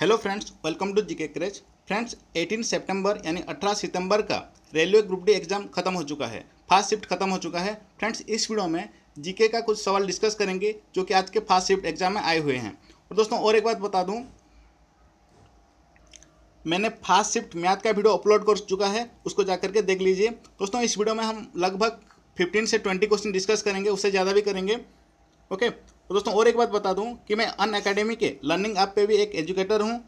hello friends welcome to GK craze friends 18 सितंबर यानी 18 सितंबर का रेलवे ग्रुप डी एग्जाम खत्म हो चुका है फास्ट शिफ्ट खत्म हो चुका है फ्रेंड्स इस वीडियो में जीके का कुछ सवाल डिस्कस करेंगे जो कि आज के फास्ट शिफ्ट एग्जाम में आए हुए हैं और दोस्तों और एक बात बता दूँ मैंने फास्ट शिफ्ट मैथ का वीडियो अपलोड कर चुका है उसको जा करके देख लीजिए दोस्तों इस वीडियो में हम लगभग फिफ्टीन से ट्वेंटी क्वेश्चन डिस्कस करेंगे उससे ज़्यादा भी करेंगे ओके तो दोस्तों और एक बात बता दूं कि मैं अन अकेडमी के लर्निंग ऐप पे भी एक एजुकेटर हूं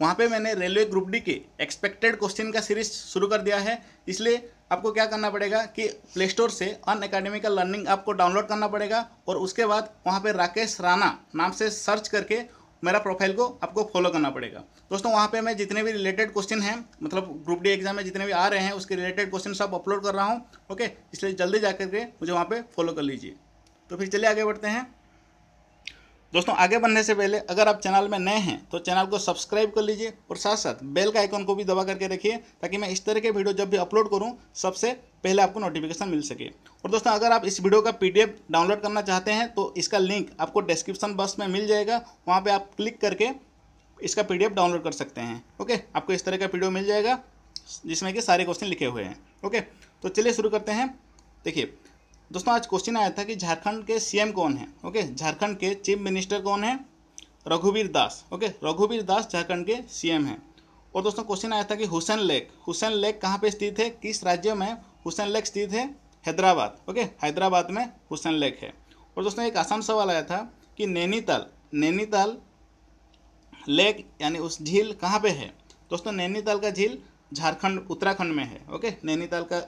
वहां पे मैंने रेलवे ग्रुप डी के एक्सपेक्टेड क्वेश्चन का सीरीज शुरू कर दिया है इसलिए आपको क्या करना पड़ेगा कि प्ले स्टोर से अन अकेडमी का लर्निंग ऐप को डाउनलोड करना पड़ेगा और उसके बाद वहाँ पर राकेश राणा नाम से सर्च करके मेरा प्रोफाइल को आपको फॉलो करना पड़ेगा दोस्तों वहाँ पे मैं जितने भी रिलेटेड क्वेश्चन हैं मतलब ग्रुप डी एग्जाम में जितने भी आ रहे हैं उसके रिलेटेड क्वेश्चन सब अपलोड कर रहा हूँ ओके इसलिए जल्दी जा करके मुझे वहाँ पे फॉलो कर लीजिए तो फिर चलिए आगे बढ़ते हैं दोस्तों आगे बढ़ने से पहले अगर आप चैनल में नए हैं तो चैनल को सब्सक्राइब कर लीजिए और साथ साथ बेल का आइकन को भी दबा करके रखिए ताकि मैं इस तरह के वीडियो जब भी अपलोड करूं सबसे पहले आपको नोटिफिकेशन मिल सके और दोस्तों अगर आप इस वीडियो का पीडीएफ डाउनलोड करना चाहते हैं तो इसका लिंक आपको डिस्क्रिप्शन बॉक्स में मिल जाएगा वहाँ पर आप क्लिक करके इसका पी डाउनलोड कर सकते हैं ओके आपको इस तरह का पी मिल जाएगा जिसमें कि सारे क्वेश्चन लिखे हुए हैं ओके तो चलिए शुरू करते हैं देखिए दोस्तों आज क्वेश्चन आया था कि झारखंड के सीएम कौन है ओके झारखंड के चीफ मिनिस्टर कौन है रघुवीर दास ओके रघुवीर दास झारखंड के सीएम हैं और दोस्तों क्वेश्चन आया था कि हुसैन लेक हुसैन लेक कहाँ पे स्थित है किस राज्य में हुसैन लेक स्थित है हैदराबाद ओके हैदराबाद में हुसैन लेक है और दोस्तों एक आसान सवाल आया था कि नैनीताल नैनीताल लेक यानी उस झील कहाँ पे है दोस्तों नैनीताल का झील झारखंड उत्तराखंड में है ओके नैनीताल का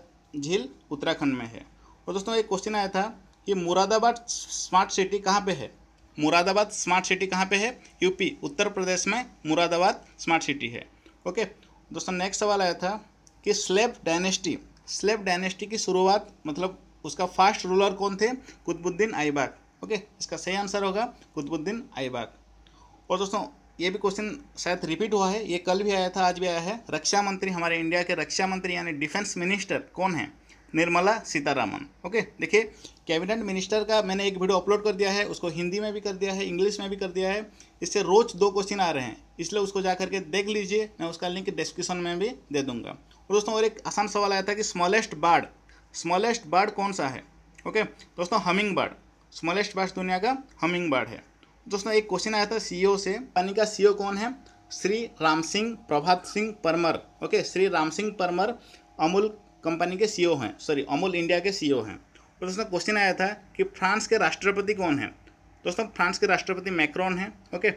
झील उत्तराखंड में है और दोस्तों एक क्वेश्चन आया था कि मुरादाबाद स्मार्ट सिटी कहाँ पे है मुरादाबाद स्मार्ट सिटी कहाँ पे है यूपी उत्तर प्रदेश में मुरादाबाद स्मार्ट सिटी है ओके दोस्तों नेक्स्ट सवाल आया था कि स्लेब डायनेस्टी स्लेब डायनेस्टी की शुरुआत मतलब उसका फास्ट रूलर कौन थे कुतबुद्दीन आईबाग ओके इसका सही आंसर होगा कुतबुद्दीन आईबाग और दोस्तों ये भी क्वेश्चन शायद रिपीट हुआ है ये कल भी आया था आज भी आया है रक्षा मंत्री हमारे इंडिया के रक्षा मंत्री यानी डिफेंस मिनिस्टर कौन है निर्मला सीतारामन ओके देखिए कैबिनेट मिनिस्टर का मैंने एक वीडियो अपलोड कर दिया है उसको हिंदी में भी कर दिया है इंग्लिश में भी कर दिया है इससे रोज दो क्वेश्चन आ रहे हैं इसलिए उसको जा करके देख लीजिए मैं उसका लिंक डिस्क्रिप्शन में भी दे दूंगा और दोस्तों और एक आसान सवाल आया था कि स्मॉलेस्ट बर्ड स्मॉलेस्ट बर्ड कौन सा है ओके दोस्तों हमिंग बर्ड स्मॉलेस्ट बर्ड दुनिया का हमिंग बर्ड है दोस्तों एक क्वेश्चन आया था सी e से पानी का सी e कौन है श्री राम सिंह प्रभात सिंह परमर ओके श्री राम सिंह परमर अमूल कंपनी के सीईओ e हैं सॉरी अमूल इंडिया के सीईओ e हैं और दोस्तों क्वेश्चन आया था कि फ्रांस के राष्ट्रपति कौन है दोस्तों फ्रांस के राष्ट्रपति मैक्रोन हैं ओके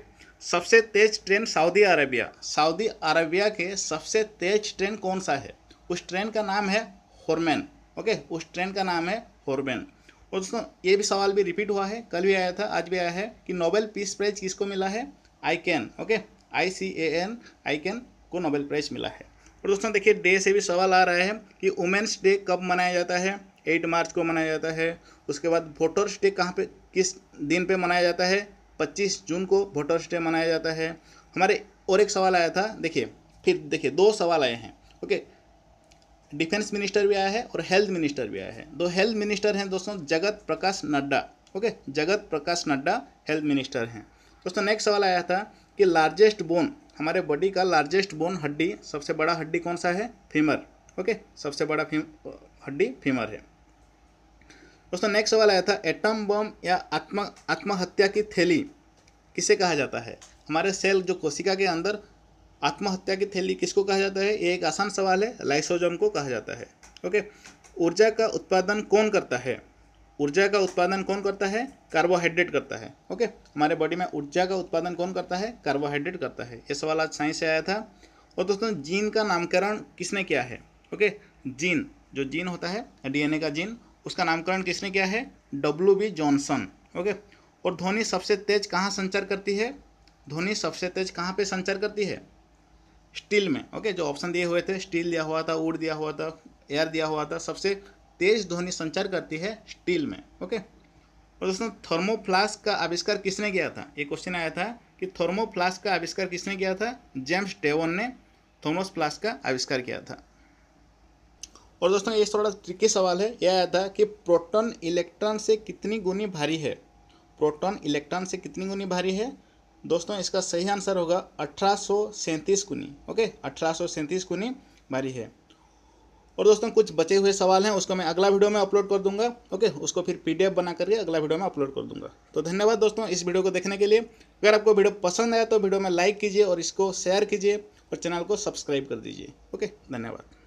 सबसे तेज train Saudi Arabia Saudi Arabia के सबसे तेज ट्रेन कौन सा है उस ट्रेन का नाम है हॉर्मेन ओके उस ट्रेन का नाम है हॉर्मेन और दोस्तों ये भी सवाल भी रिपीट हुआ है कल भी आया था आज भी आया है कि नोबेल पीस प्राइज किसको मिला है ICAN okay I C A N ICAN को नोबेल प्राइज मिला है और दोस्तों देखिए डे से भी सवाल आ रहा है कि वुमेंस डे कब मनाया जाता है एट मार्च को मनाया जाता है उसके बाद वोटर्स डे कहाँ पे किस दिन पे मनाया जाता है पच्चीस जून को वोटर्स डे मनाया जाता है हमारे और एक सवाल आया था देखिए फिर देखिए दो सवाल आए हैं ओके डिफेंस मिनिस्टर भी आया है और हेल्थ मिनिस्टर भी आया है दो हेल्थ मिनिस्टर हैं दोस्तों जगत प्रकाश नड्डा ओके जगत प्रकाश नड्डा हेल्थ मिनिस्टर हैं दोस्तों नेक्स्ट सवाल आया था कि लार्जेस्ट बोन हमारे बॉडी का लार्जेस्ट बोन हड्डी सबसे बड़ा हड्डी कौन सा है फीमर ओके सबसे बड़ा फीम हड्डी फीमर है दोस्तों नेक्स्ट सवाल आया था एटम बम या आत्मा आत्महत्या की थैली किसे कहा जाता है हमारे सेल जो कोशिका के अंदर आत्महत्या की थैली किसको कहा जाता है ये एक आसान सवाल है लाइसोजम को कहा जाता है ओके ऊर्जा का उत्पादन कौन करता है ऊर्जा का उत्पादन कौन करता है कार्बोहाइड्रेट करता है ओके हमारे बॉडी में ऊर्जा का उत्पादन कौन करता है कार्बोहाइड्रेट करता है ये सवाल आज साइंस से आया था और दोस्तों जीन का नामकरण किसने किया है ओके जीन जो जीन होता है डीएनए का जीन उसका नामकरण किसने किया है डब्ल्यू बी जॉनसन ओके और ध्वनि सबसे तेज कहाँ संचार करती है ध्वनि सबसे तेज कहाँ पर संचार करती है स्टील में ओके जो ऑप्शन दिए हुए थे स्टील दिया हुआ था वुड दिया हुआ था एयर दिया हुआ था सबसे तेज ध्वनि संचार करती है स्टील में ओके और दोस्तों थर्मोफ्लास्क का आविष्कार किसने किया था ये क्वेश्चन आया था कि थर्मोफ्लास्क का आविष्कार किसने किया था जेम्स डेवन ने थर्मोफ्लास्क का आविष्कार किया था और दोस्तों ये थोड़ा ट्रिकी सवाल है यह आया था कि प्रोटॉन इलेक्ट्रॉन से कितनी गुनी भारी है प्रोटॉन इलेक्ट्रॉन से कितनी गुनी भारी है दोस्तों इसका सही आंसर होगा अठारह गुनी ओके अठारह गुनी भारी है और दोस्तों कुछ बचे हुए सवाल हैं उसको मैं अगला वीडियो में अपलोड कर दूंगा ओके उसको फिर पीडीएफ बना करके अगला वीडियो में अपलोड कर दूंगा तो धन्यवाद दोस्तों इस वीडियो को देखने के लिए अगर आपको वीडियो पसंद आया तो वीडियो में लाइक कीजिए और इसको शेयर कीजिए और चैनल को सब्सक्राइब कर दीजिए ओके धन्यवाद